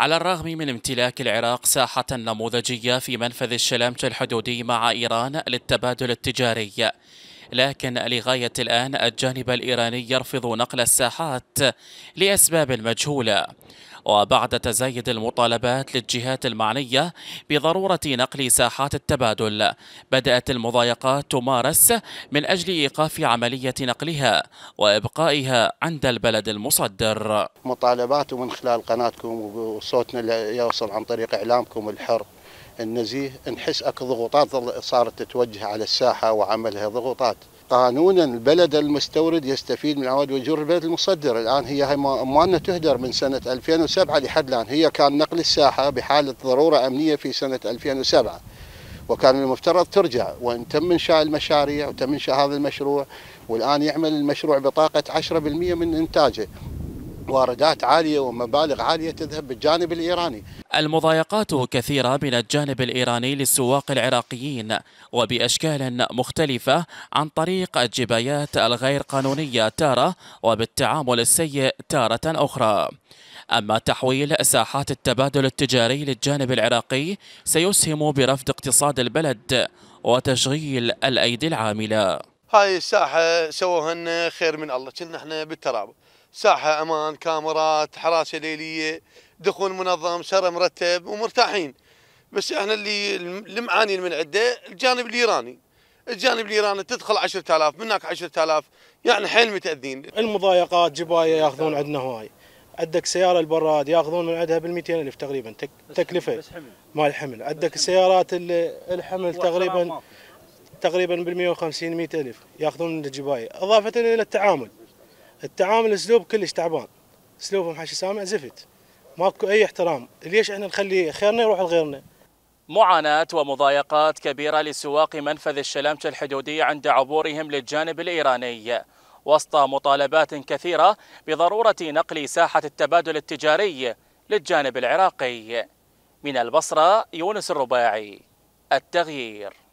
على الرغم من امتلاك العراق ساحة نموذجية في منفذ الشلامج الحدودي مع إيران للتبادل التجاري لكن لغاية الآن الجانب الإيراني يرفض نقل الساحات لأسباب مجهولة وبعد تزايد المطالبات للجهات المعنية بضرورة نقل ساحات التبادل بدأت المضايقات تمارس من أجل إيقاف عملية نقلها وإبقائها عند البلد المصدر مطالبات من خلال قناتكم وصوتنا يوصل عن طريق إعلامكم الحر النزيه نحس اكو ضغوطات صارت تتوجه على الساحه وعملها ضغوطات قانونا البلد المستورد يستفيد من عوائد وجور البلد المصدر الان هي هاي اموالنا تهدر من سنه 2007 لحد الان هي كان نقل الساحه بحاله ضروره امنيه في سنه 2007 وكان من المفترض ترجع وان تم انشاء المشاريع وتم انشاء هذا المشروع والان يعمل المشروع بطاقه 10% من انتاجه واردات عالية ومبالغ عالية تذهب بالجانب الإيراني المضايقات كثيرة من الجانب الإيراني للسواق العراقيين وبأشكال مختلفة عن طريق الجبايات الغير قانونية تارة وبالتعامل السيء تارة أخرى أما تحويل ساحات التبادل التجاري للجانب العراقي سيسهم برفض اقتصاد البلد وتشغيل الأيدي العاملة هاي الساحة سووها خير من الله كنا احنا بالترابط ساحه امان كاميرات حراسه ليليه دخول منظم سر مرتب ومرتاحين بس احنا اللي اللي معاني من عده الجانب الايراني الجانب الايراني تدخل 10000 من هناك 10000 يعني حيل متاذين المضايقات جبايه ياخذون عندنا هواي عندك سيارة البراد ياخذون من عندها بال 200 ألف تقريبا تك تكلفة بس حمل. مال الحمل عندك السيارات الحمل تقريبا تقريبا بال 150 100 ألف ياخذون من الجباية إضافة إلى التعامل التعامل اسلوب كلش تعبان اسلوبهم حشي سامع زفت ماكو اي احترام ليش احنا نخلي خيرنا يروح لغيرنا معاناة ومضايقات كبيرة لسواق منفذ الشلامچة الحدودي عند عبورهم للجانب الإيراني وسط مطالبات كثيرة بضرورة نقل ساحة التبادل التجاري للجانب العراقي من البصرة يونس الرباعي التغيير